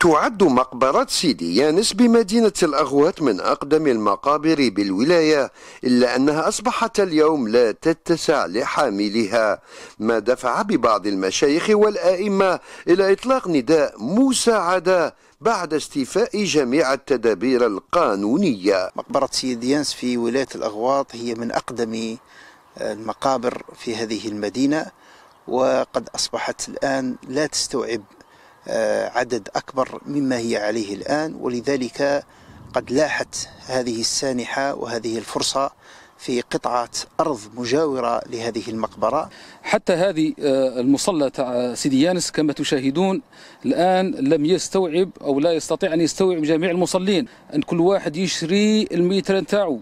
تعد مقبرة سيدي يانس بمدينة الأغوات من أقدم المقابر بالولاية إلا أنها أصبحت اليوم لا تتسع لحاملها ما دفع ببعض المشايخ والآئمة إلى إطلاق نداء مساعدة بعد استيفاء جميع التدابير القانونية مقبرة سيدي يانس في ولاية الأغواط هي من أقدم آه، المقابر في هذه المدينة وقد أصبحت الآن لا تستوعب آه، عدد أكبر مما هي عليه الآن ولذلك قد لاحت هذه السانحة وهذه الفرصة في قطعة أرض مجاورة لهذه المقبرة حتى هذه آه، المصلى تاع آه، سيدي يانس كما تشاهدون الآن لم يستوعب أو لا يستطيع أن يستوعب جميع المصلين أن كل واحد يشري الميتر نتاعو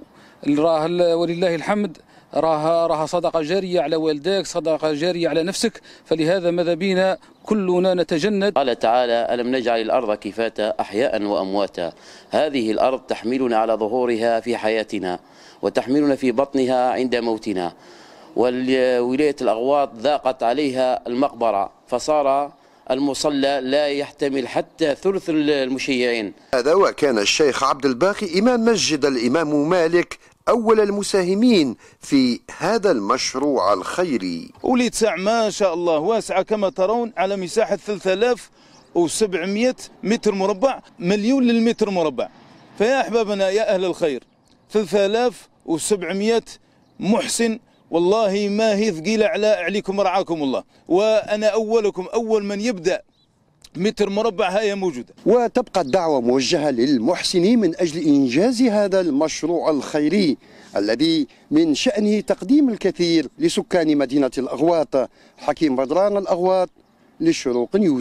راه ولله الحمد راها راها صدقه جاريه على والديك صدقه جاريه على نفسك فلهذا ماذا بينا كلنا نتجند قال تعالى ألم نجعل الأرض كفاتا أحياء وأمواتا هذه الأرض تحملنا على ظهورها في حياتنا وتحملنا في بطنها عند موتنا ولاية الأغواط ذاقت عليها المقبرة فصار المصلى لا يحتمل حتى ثلث المشيعين هذا وكان الشيخ عبد الباقي إمام مسجد الإمام مالك أول المساهمين في هذا المشروع الخيري ساعة ما شاء الله واسعة كما ترون على مساحة 3700 متر مربع مليون للمتر مربع فيا أحبابنا يا أهل الخير 3700 محسن والله ما هي ثقيلة على عليكم رعاكم الله وأنا أولكم أول من يبدأ متر مربع هي موجودة وتبقى الدعوة موجهة للمحسنين من أجل إنجاز هذا المشروع الخيري الذي من شأنه تقديم الكثير لسكان مدينة الأغواط حكيم بدران الأغواط للشروق نيوز